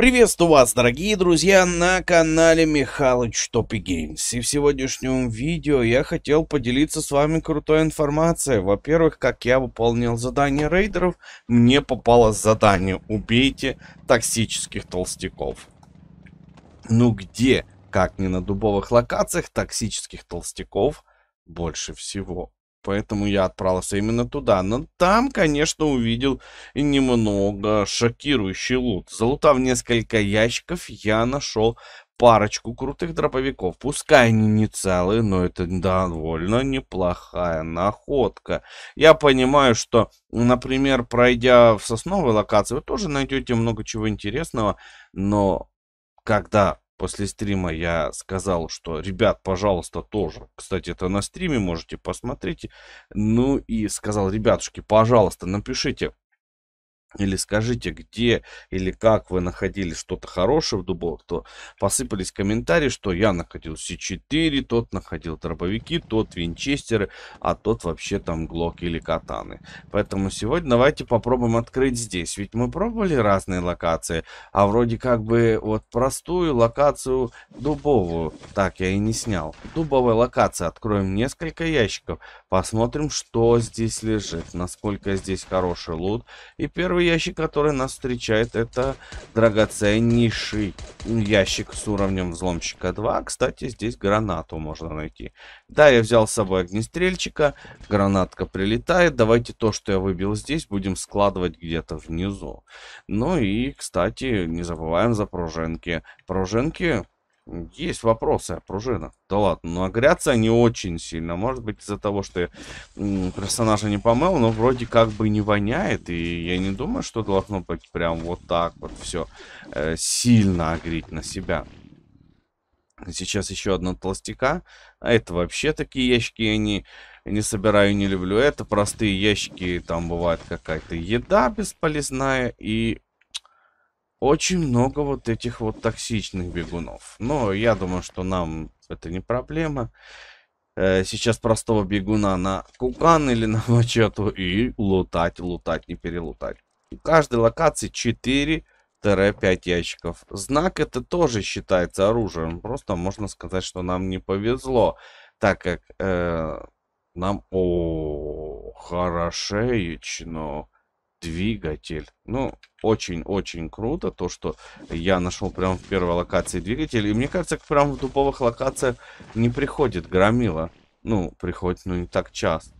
Приветствую вас, дорогие друзья, на канале Михалыч Топи Геймс. И в сегодняшнем видео я хотел поделиться с вами крутой информацией. Во-первых, как я выполнял задание рейдеров, мне попалось задание «Убейте токсических толстяков». Ну где, как не на дубовых локациях, токсических толстяков больше всего? Поэтому я отправился именно туда. Но там, конечно, увидел немного шокирующий лут. Залутав несколько ящиков, я нашел парочку крутых дробовиков. Пускай они не целые, но это довольно неплохая находка. Я понимаю, что, например, пройдя в сосновой локации, вы тоже найдете много чего интересного, но когда после стрима я сказал, что, ребят, пожалуйста, тоже. Кстати, это на стриме можете посмотреть. Ну и сказал, ребятушки, пожалуйста, напишите или скажите, где или как вы находили что-то хорошее в дубовых, то посыпались комментарии, что я находил С4, тот находил дробовики, тот винчестеры, а тот вообще там глок или катаны. Поэтому сегодня давайте попробуем открыть здесь, ведь мы пробовали разные локации, а вроде как бы вот простую локацию дубовую, так я и не снял. Дубовая локация, откроем несколько ящиков, посмотрим, что здесь лежит, насколько здесь хороший лут. И первый первый ящик, который нас встречает, это драгоценнейший ящик с уровнем взломщика 2. Кстати, здесь гранату можно найти. Да, я взял с собой огнестрельчика. Гранатка прилетает. Давайте то, что я выбил здесь, будем складывать где-то внизу. Ну и, кстати, не забываем за пружинки. Пружинки есть вопросы о пружинах. Да ладно, но ну, агрятся они очень сильно. Может быть из-за того, что я персонажа не помыл, но вроде как бы не воняет. И я не думаю, что должно быть прям вот так вот все э, сильно огреть на себя. Сейчас еще одна толстяка. А это вообще такие ящики я не, не собираю, не люблю. Это простые ящики. Там бывает какая-то еда бесполезная и очень много вот этих вот токсичных бегунов. Но я думаю, что нам это не проблема. Э, сейчас простого бегуна на кукан или на мачету и лутать, лутать, не перелутать. У каждой локации 4 5 ящиков. Знак это тоже считается оружием. Просто можно сказать, что нам не повезло. Так как э, нам... О, но двигатель. Ну, очень-очень круто то, что я нашел прямо в первой локации двигатель. И мне кажется, прям в дубовых локациях не приходит громила. Ну, приходит, но не так часто.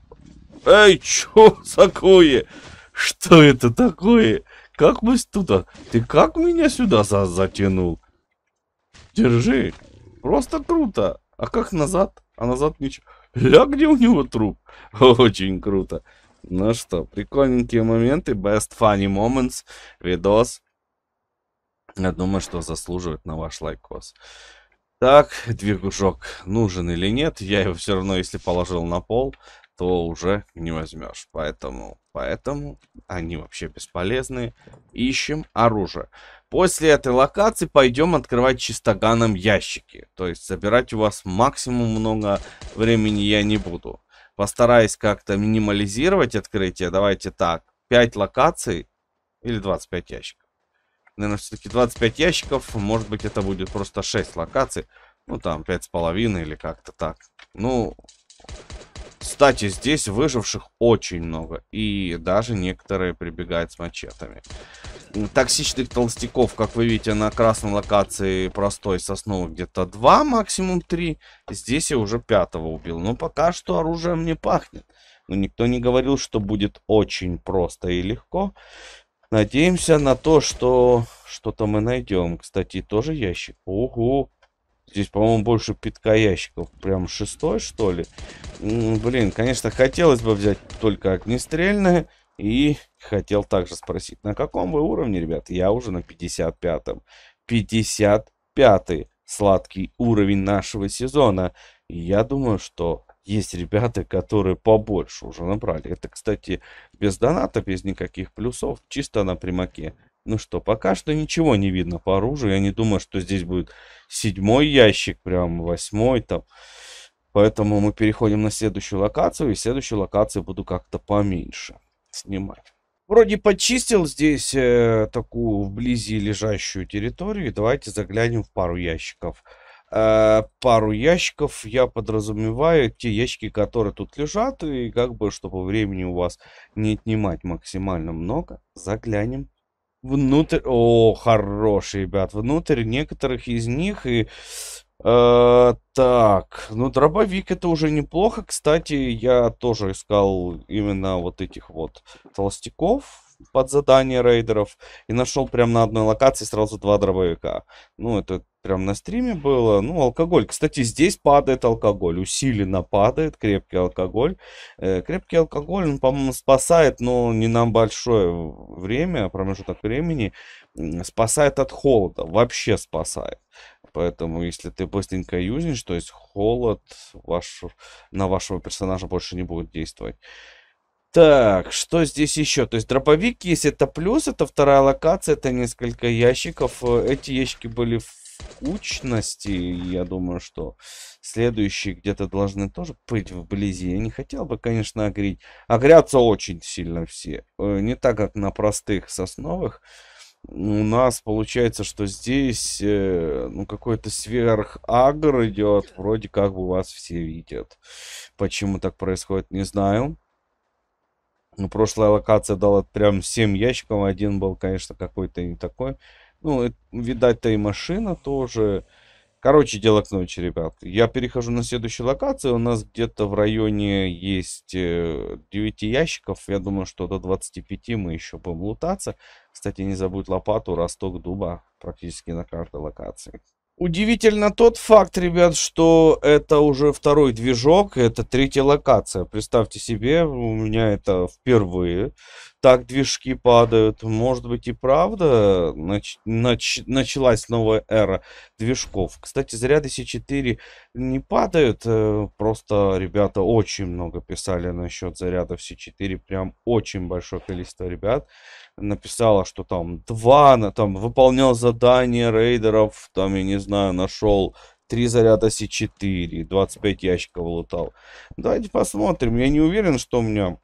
Эй, чё такое? Что это такое? Как мы туда? Ты как меня сюда за затянул? Держи. Просто круто. А как назад? А назад ничего. Ля, где у него труп? Очень круто. Ну что, прикольненькие моменты, best funny moments, видос. Я думаю, что заслуживает на ваш лайкос. Так, двигушок нужен или нет, я его все равно, если положил на пол, то уже не возьмешь. Поэтому, поэтому они вообще бесполезны. Ищем оружие. После этой локации пойдем открывать чистоганом ящики. То есть забирать у вас максимум много времени я не буду постараюсь как-то минимализировать открытие. Давайте так, 5 локаций или 25 ящиков. Наверное, все-таки 25 ящиков, может быть, это будет просто 6 локаций. Ну, там, 5,5 или как-то так. Ну, кстати, здесь выживших очень много. И даже некоторые прибегают с мачетами токсичных толстяков, как вы видите, на красной локации простой сосновый где-то 2, максимум 3. Здесь я уже пятого убил. Но пока что оружием не пахнет. Но никто не говорил, что будет очень просто и легко. Надеемся на то, что что-то мы найдем. Кстати, тоже ящик. Угу. Здесь, по-моему, больше пятка ящиков. Прям шестой, что ли? Блин, конечно, хотелось бы взять только огнестрельное. И хотел также спросить, на каком вы уровне, ребят? Я уже на 55-м. 55-й сладкий уровень нашего сезона. И я думаю, что есть ребята, которые побольше уже набрали. Это, кстати, без доната, без никаких плюсов, чисто на примаке. Ну что, пока что ничего не видно по оружию. Я не думаю, что здесь будет седьмой ящик, прям восьмой там. Поэтому мы переходим на следующую локацию. И следующую локацию буду как-то поменьше снимать. Вроде почистил здесь э, такую вблизи лежащую территорию. Давайте заглянем в пару ящиков. Э, пару ящиков я подразумеваю те ящики, которые тут лежат. И как бы, чтобы времени у вас не отнимать максимально много, заглянем внутрь. О, хороший, ребят. Внутрь некоторых из них и Э, так, ну дробовик это уже неплохо. Кстати, я тоже искал именно вот этих вот толстяков под задание рейдеров. И нашел прям на одной локации сразу два дробовика. Ну, это прям на стриме было. Ну, алкоголь. Кстати, здесь падает алкоголь. Усиленно падает крепкий алкоголь. Э, крепкий алкоголь, он, по-моему, спасает, но не на большое время, промежуток времени. Спасает от холода. Вообще спасает. Поэтому, если ты быстренько юзнешь, то есть холод ваш, на вашего персонажа больше не будет действовать. Так, что здесь еще? То есть дробовик есть, это плюс, это вторая локация, это несколько ящиков. Э, эти ящики были в кучности, я думаю, что следующие где-то должны тоже быть вблизи. Я не хотел бы, конечно, огреть. Огрятся очень сильно все. Э, не так, как на простых сосновых. Ну, у нас получается, что здесь э, ну какой-то сверхагр идет, вроде как бы вас все видят. Почему так происходит, не знаю. Но ну, прошлая локация дала прям 7 ящиков, один был, конечно, какой-то не такой. Ну, видать-то и машина тоже. Короче, дело к ночи, ребят. Я перехожу на следующую локацию. У нас где-то в районе есть 9 э, ящиков. Я думаю, что до 25 мы еще будем лутаться. Кстати, не забудь лопату, росток дуба практически на каждой локации. Удивительно тот факт, ребят, что это уже второй движок, это третья локация. Представьте себе, у меня это впервые так движки падают. Может быть и правда нач нач началась новая эра движков. Кстати, заряды C4 не падают. Э, просто ребята очень много писали насчет зарядов C4. Прям очень большое количество ребят написало, что там два, там выполнял задание рейдеров, там, я не знаю, нашел три заряда C4, 25 ящиков лутал. Давайте посмотрим. Я не уверен, что у меня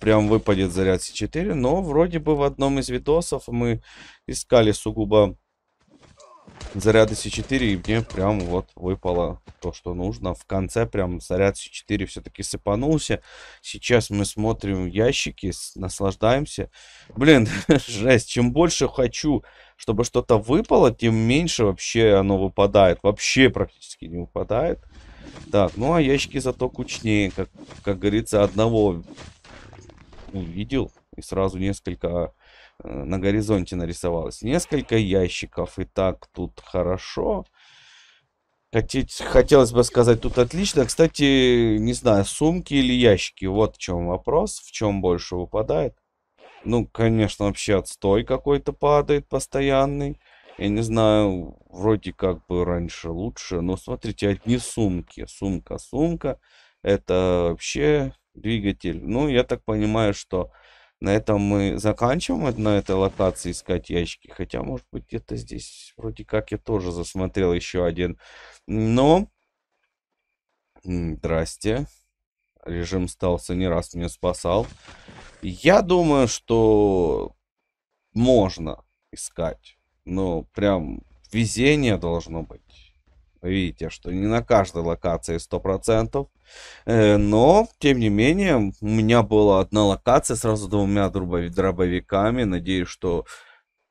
прям выпадет заряд С4, но вроде бы в одном из видосов мы искали сугубо заряды С4, и мне прям вот выпало то, что нужно. В конце прям заряд С4 все-таки сыпанулся. Сейчас мы смотрим ящики, наслаждаемся. Блин, жесть, чем больше хочу, чтобы что-то выпало, тем меньше вообще оно выпадает. Вообще практически не выпадает. Так, ну а ящики зато кучнее, как, как говорится, одного увидел, и сразу несколько э, на горизонте нарисовалось. Несколько ящиков, и так тут хорошо. Хотеть, хотелось бы сказать, тут отлично. Кстати, не знаю, сумки или ящики, вот в чем вопрос, в чем больше выпадает. Ну, конечно, вообще отстой какой-то падает постоянный. Я не знаю, вроде как бы раньше лучше, но смотрите, одни сумки. Сумка, сумка. Это вообще двигатель. Ну, я так понимаю, что на этом мы заканчиваем на этой локации искать ящики. Хотя, может быть, где-то здесь вроде как я тоже засмотрел еще один. Но... Здрасте. Режим стался не раз меня спасал. Я думаю, что можно искать. но прям везение должно быть. Вы видите, что не на каждой локации 100%. Э, но, тем не менее, у меня была одна локация сразу двумя дробовиками. Надеюсь, что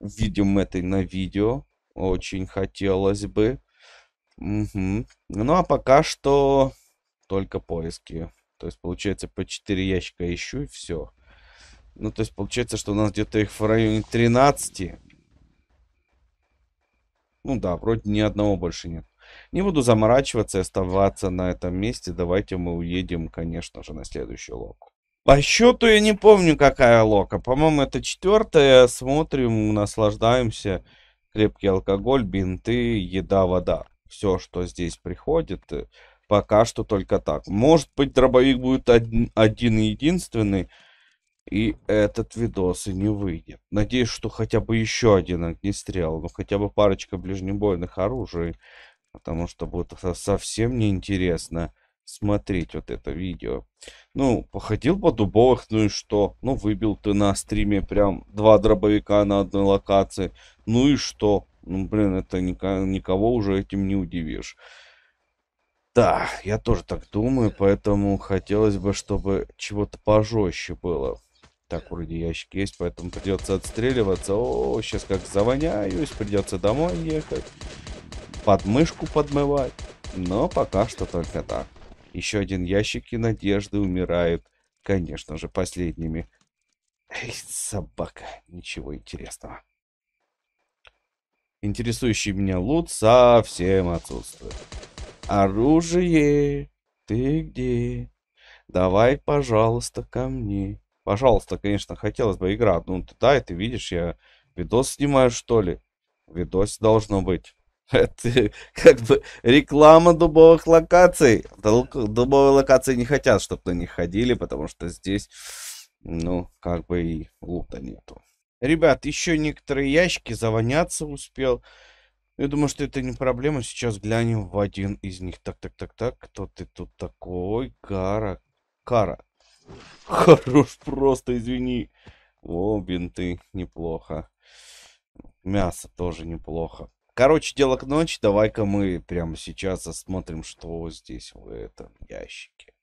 увидим это на видео. Очень хотелось бы. Угу. Ну, а пока что только поиски. То есть, получается, по 4 ящика ищу и все. Ну, то есть, получается, что у нас где-то их в районе 13. Ну да, вроде ни одного больше нет. Не буду заморачиваться и оставаться на этом месте. Давайте мы уедем, конечно же, на следующую локу. По счету я не помню, какая лока. По-моему, это четвертая. Смотрим, наслаждаемся. Крепкий алкоголь, бинты, еда, вода. Все, что здесь приходит, э, пока что только так. Может быть, дробовик будет один, и единственный. И этот видос и не выйдет. Надеюсь, что хотя бы еще один огнестрел. Ну, хотя бы парочка ближнебойных оружий потому что будет совсем неинтересно смотреть вот это видео. Ну, походил по дубовых, ну и что? Ну, выбил ты на стриме прям два дробовика на одной локации. Ну и что? Ну, блин, это никого уже этим не удивишь. Да, я тоже так думаю, поэтому хотелось бы, чтобы чего-то пожестче было. Так, вроде ящик есть, поэтому придется отстреливаться. О, сейчас как завоняюсь, придется домой ехать подмышку подмывать. Но пока что только так. Еще один ящик и надежды умирают. Конечно же, последними. Эй, собака, ничего интересного. Интересующий меня лут совсем отсутствует. Оружие, ты где? Давай, пожалуйста, ко мне. Пожалуйста, конечно, хотелось бы игра. Ну, да, ты видишь, я видос снимаю, что ли? Видос должно быть. Это как бы реклама дубовых локаций. Дубовые локации не хотят, чтобы на них ходили, потому что здесь, ну, как бы и лута нету. Ребят, еще некоторые ящики завоняться успел. Я думаю, что это не проблема. Сейчас глянем в один из них. Так, так, так, так. Кто ты тут такой? Кара. Кара. Хорош просто, извини. О, бинты. Неплохо. Мясо тоже неплохо. Короче, дело к ночи. Давай-ка мы прямо сейчас осмотрим, что здесь в этом ящике.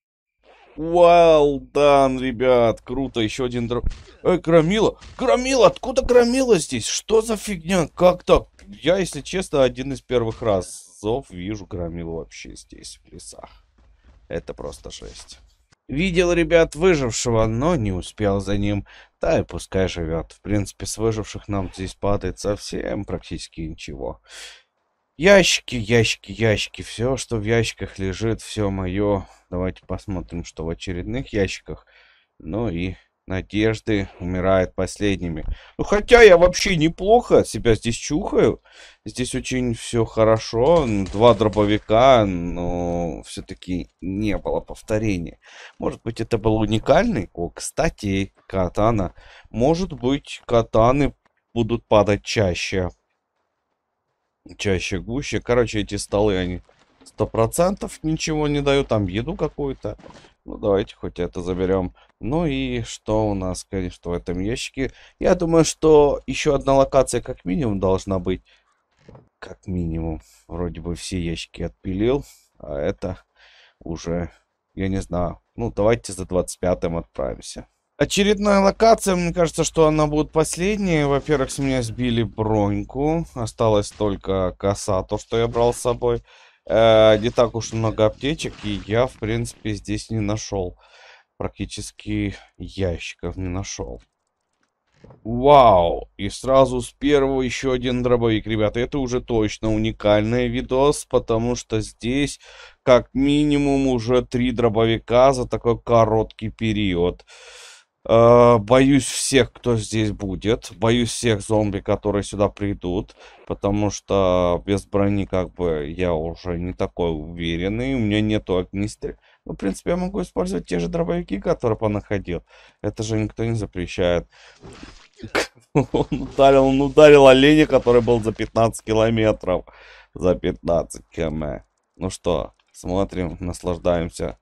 Well done, ребят. Круто. Еще один дроп. Эй, Громила. Громила, откуда Громила здесь? Что за фигня? Как так? Я, если честно, один из первых разов вижу Громилу вообще здесь, в лесах. Это просто жесть. Видел, ребят, выжившего, но не успел за ним. Да, и пускай живет. В принципе, с выживших нам здесь падает совсем практически ничего. Ящики, ящики, ящики. Все, что в ящиках лежит, все мое. Давайте посмотрим, что в очередных ящиках. Ну и надежды умирают последними. Ну, хотя я вообще неплохо себя здесь чухаю. Здесь очень все хорошо. Два дробовика, но все-таки не было повторения. Может быть, это был уникальный? О, кстати, катана. Может быть, катаны будут падать чаще. Чаще, гуще. Короче, эти столы, они сто процентов ничего не дают. Там еду какую-то. Ну, давайте хоть это заберем. Ну и что у нас, конечно, в этом ящике? Я думаю, что еще одна локация как минимум должна быть. Как минимум. Вроде бы все ящики отпилил. А это уже, я не знаю. Ну, давайте за 25-м отправимся. Очередная локация, мне кажется, что она будет последняя. Во-первых, с меня сбили броньку. Осталось только коса, то, что я брал с собой. Э, не так уж много аптечек, и я, в принципе, здесь не нашел. Практически ящиков не нашел. Вау! И сразу с первого еще один дробовик, ребята. Это уже точно уникальный видос, потому что здесь как минимум уже три дробовика за такой короткий период. Э, боюсь всех, кто здесь будет. Боюсь всех зомби, которые сюда придут. Потому что без брони, как бы, я уже не такой уверенный. У меня нету огнестрел. Ну, в принципе, я могу использовать те же дробовики, которые понаходил. Это же никто не запрещает. Он ударил, он ударил оленя, который был за 15 километров. За 15 км. Ну что, смотрим, наслаждаемся.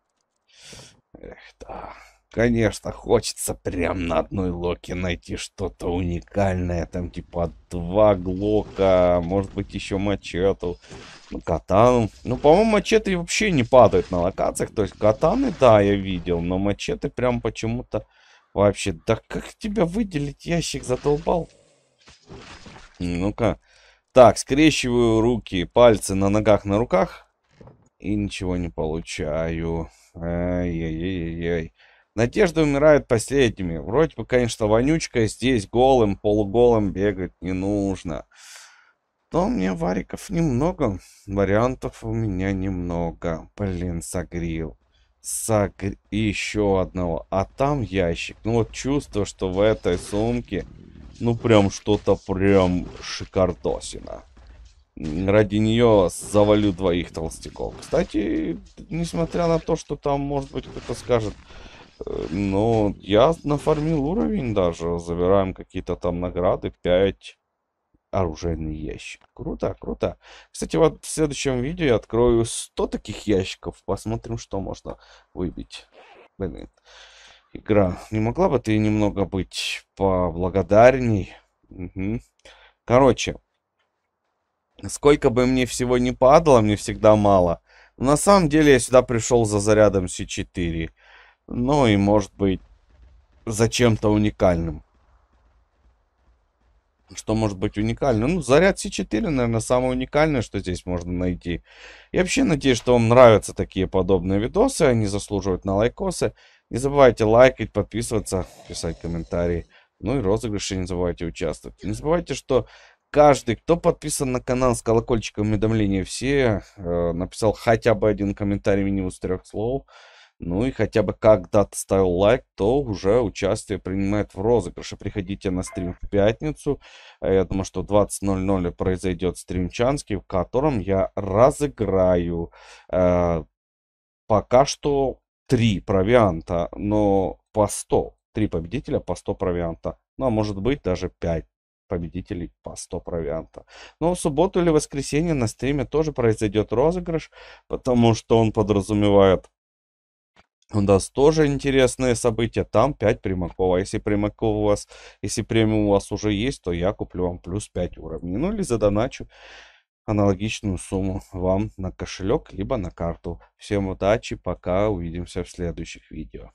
Эх, да. Конечно, хочется прям на одной локе найти что-то уникальное. Там типа два глока, может быть еще мачету, ну, катану. Ну, по-моему, мачеты вообще не падают на локациях. То есть катаны, да, я видел, но мачеты прям почему-то вообще... Да как тебя выделить? Ящик задолбал. Ну-ка. Так, скрещиваю руки, пальцы на ногах, на руках. И ничего не получаю. Ай-яй-яй-яй. Надежда умирает последними. Вроде бы, конечно, вонючка здесь голым, полуголым бегать не нужно. Но мне вариков немного, вариантов у меня немного. Блин, согрел. Согр... И еще одного. А там ящик. Ну вот чувство, что в этой сумке, ну прям что-то прям шикардосина. Ради нее завалю двоих толстяков. Кстати, несмотря на то, что там, может быть, кто-то скажет, но я нафармил уровень даже. Забираем какие-то там награды. 5 оружейный ящик. Круто, круто. Кстати, вот в следующем видео я открою 100 таких ящиков. Посмотрим, что можно выбить. Блин, игра. Не могла бы ты немного быть поблагодарней? Угу. Короче, сколько бы мне всего не падало, мне всегда мало. Но на самом деле я сюда пришел за зарядом C4. Ну и может быть зачем-то уникальным. Что может быть уникально? Ну, заряд C4, наверное, самое уникальное, что здесь можно найти. И вообще надеюсь, что вам нравятся такие подобные видосы. Они заслуживают на лайкосы. Не забывайте лайкать, подписываться, писать комментарии. Ну и розыгрыши не забывайте участвовать. Не забывайте, что каждый, кто подписан на канал с колокольчиком уведомления все, э, написал хотя бы один комментарий минимум с трех слов, ну и хотя бы когда-то ставил лайк, то уже участие принимает в розыгрыше. Приходите на стрим в пятницу. А я думаю, что 20.00 произойдет стримчанский, в котором я разыграю э, пока что три провианта, но по 100. три победителя по 100 провианта. Ну а может быть даже 5 победителей по 100 провианта. Но ну, в субботу или воскресенье на стриме тоже произойдет розыгрыш, потому что он подразумевает у нас тоже интересное событие. Там 5 примаков. А если примаков у вас, если премиум у вас уже есть, то я куплю вам плюс 5 уровней. Ну или задоначу аналогичную сумму вам на кошелек, либо на карту. Всем удачи, пока, увидимся в следующих видео.